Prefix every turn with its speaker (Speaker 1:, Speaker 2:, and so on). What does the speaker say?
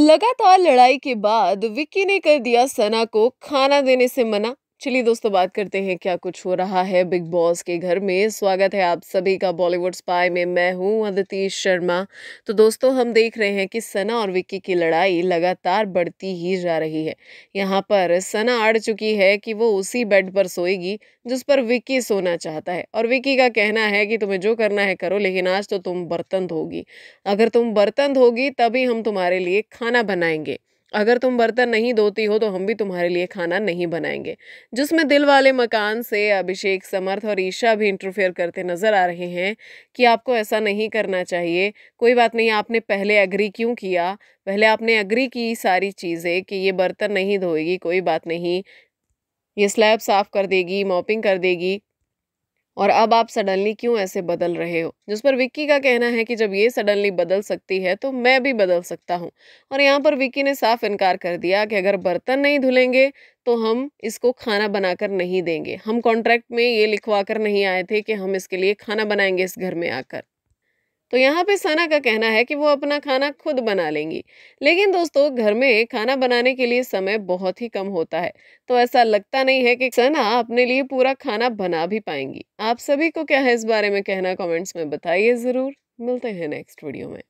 Speaker 1: लगातार लड़ाई के बाद विक्की ने कर दिया सना को खाना देने से मना चलिए दोस्तों बात करते हैं क्या कुछ हो रहा है बिग बॉस के घर में स्वागत है आप सभी का बॉलीवुड स्पाई में मैं हूं अदिति शर्मा तो दोस्तों हम देख रहे हैं कि सना और विक्की की लड़ाई लगातार बढ़ती ही जा रही है यहां पर सना अड़ चुकी है कि वो उसी बेड पर सोएगी जिस पर विक्की सोना चाहता है और विक्की का कहना है कि तुम्हें जो करना है करो लेकिन आज तो तुम बर्तन धोगी अगर तुम बर्तन धोगी तभी हम तुम्हारे लिए खाना बनाएंगे अगर तुम बर्तन नहीं धोती हो तो हम भी तुम्हारे लिए खाना नहीं बनाएंगे जिसमें दिल वाले मकान से अभिषेक समर्थ और ईशा भी इंटरफेयर करते नजर आ रहे हैं कि आपको ऐसा नहीं करना चाहिए कोई बात नहीं आपने पहले एग्री क्यों किया पहले आपने एग्री की सारी चीज़ें कि ये बर्तन नहीं धोएगी कोई बात नहीं ये स्लैब साफ़ कर देगी मॉपिंग कर देगी और अब आप सडनली क्यों ऐसे बदल रहे हो जिस पर विक्की का कहना है कि जब ये सडनली बदल सकती है तो मैं भी बदल सकता हूँ और यहाँ पर विक्की ने साफ इनकार कर दिया कि अगर बर्तन नहीं धुलेंगे तो हम इसको खाना बनाकर नहीं देंगे हम कॉन्ट्रैक्ट में ये लिखवा कर नहीं आए थे कि हम इसके लिए खाना बनाएंगे इस घर में आकर तो यहाँ पे सना का कहना है कि वो अपना खाना खुद बना लेंगी लेकिन दोस्तों घर में खाना बनाने के लिए समय बहुत ही कम होता है तो ऐसा लगता नहीं है कि सना अपने लिए पूरा खाना बना भी पाएंगी आप सभी को क्या है इस बारे में कहना कमेंट्स में बताइए ज़रूर मिलते हैं नेक्स्ट वीडियो में